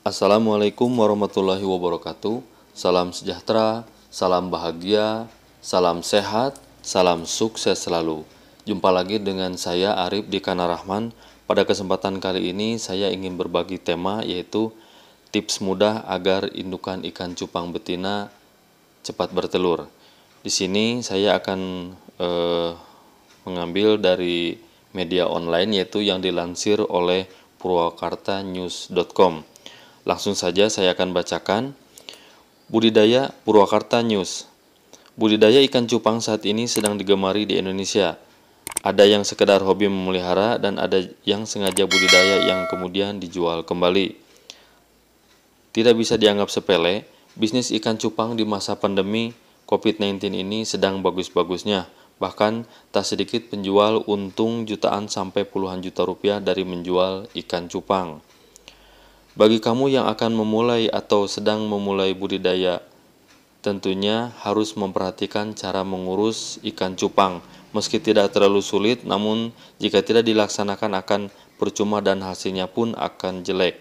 Assalamualaikum warahmatullahi wabarakatuh. Salam sejahtera, salam bahagia, salam sehat, salam sukses selalu. Jumpa lagi dengan saya Arif di Kana Rahman. Pada kesempatan kali ini saya ingin berbagi tema yaitu tips mudah agar indukan ikan cupang betina cepat bertelur. Di sini saya akan eh, mengambil dari media online yaitu yang dilansir oleh purwakartanews.com. Langsung saja saya akan bacakan. Budidaya Purwakarta News. Budidaya ikan cupang saat ini sedang digemari di Indonesia. Ada yang sekedar hobi memelihara dan ada yang sengaja budidaya yang kemudian dijual kembali. Tidak bisa dianggap sepele, bisnis ikan cupang di masa pandemi COVID-19 ini sedang bagus-bagusnya. Bahkan tak sedikit penjual untung jutaan sampai puluhan juta rupiah dari menjual ikan cupang. Bagi kamu yang akan memulai atau sedang memulai budidaya, tentunya harus memperhatikan cara mengurus ikan cupang. Meski tidak terlalu sulit, namun jika tidak dilaksanakan akan percuma dan hasilnya pun akan jelek.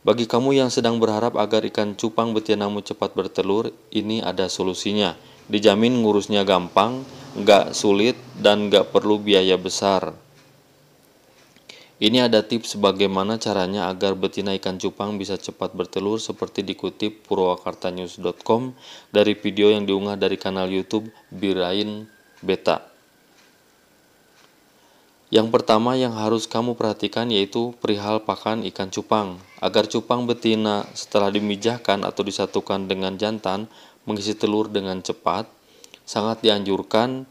Bagi kamu yang sedang berharap agar ikan cupang betinamu cepat bertelur, ini ada solusinya. Dijamin ngurusnya gampang, nggak sulit, dan nggak perlu biaya besar. Ini ada tips bagaimana caranya agar betina ikan cupang bisa cepat bertelur seperti dikutip purwakartanews.com dari video yang diunggah dari kanal YouTube Birain Beta. Yang pertama yang harus kamu perhatikan yaitu perihal pakan ikan cupang. Agar cupang betina setelah dimijahkan atau disatukan dengan jantan mengisi telur dengan cepat, sangat dianjurkan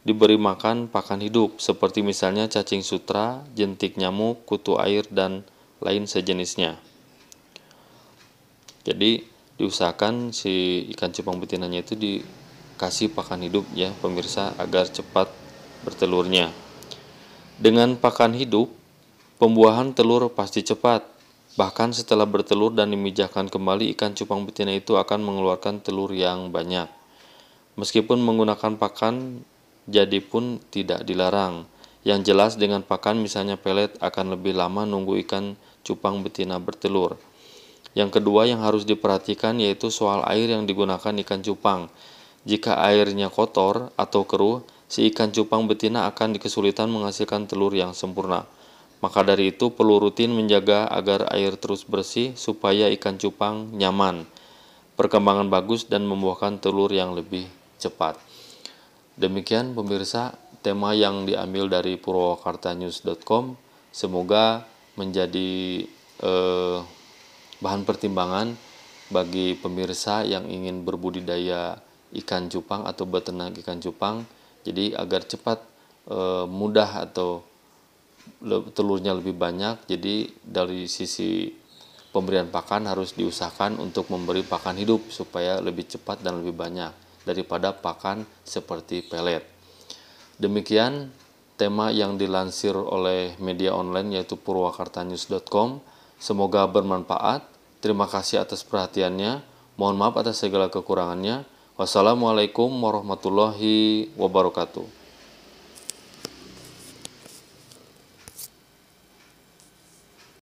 diberi makan pakan hidup seperti misalnya cacing sutra, jentik nyamuk, kutu air dan lain sejenisnya. Jadi diusahakan si ikan cupang betinanya itu dikasih pakan hidup ya pemirsa agar cepat bertelurnya. Dengan pakan hidup, pembuahan telur pasti cepat. Bahkan setelah bertelur dan dimijahkan kembali, ikan cupang betina itu akan mengeluarkan telur yang banyak. Meskipun menggunakan pakan jadi pun tidak dilarang. Yang jelas dengan pakan misalnya pelet akan lebih lama nunggu ikan cupang betina bertelur. Yang kedua yang harus diperhatikan yaitu soal air yang digunakan ikan cupang. Jika airnya kotor atau keruh, si ikan cupang betina akan dikesulitan menghasilkan telur yang sempurna. Maka dari itu perlu rutin menjaga agar air terus bersih supaya ikan cupang nyaman, perkembangan bagus dan membuahkan telur yang lebih cepat. Demikian pemirsa tema yang diambil dari purwakartanews.com. Semoga menjadi eh, bahan pertimbangan bagi pemirsa yang ingin berbudidaya ikan cupang atau beternak ikan cupang. Jadi agar cepat eh, mudah atau telurnya lebih banyak. Jadi dari sisi pemberian pakan harus diusahakan untuk memberi pakan hidup supaya lebih cepat dan lebih banyak daripada pakan seperti pelet. Demikian tema yang dilansir oleh media online yaitu purwakartanews.com. Semoga bermanfaat. Terima kasih atas perhatiannya. Mohon maaf atas segala kekurangannya. Wassalamualaikum warahmatullahi wabarakatuh.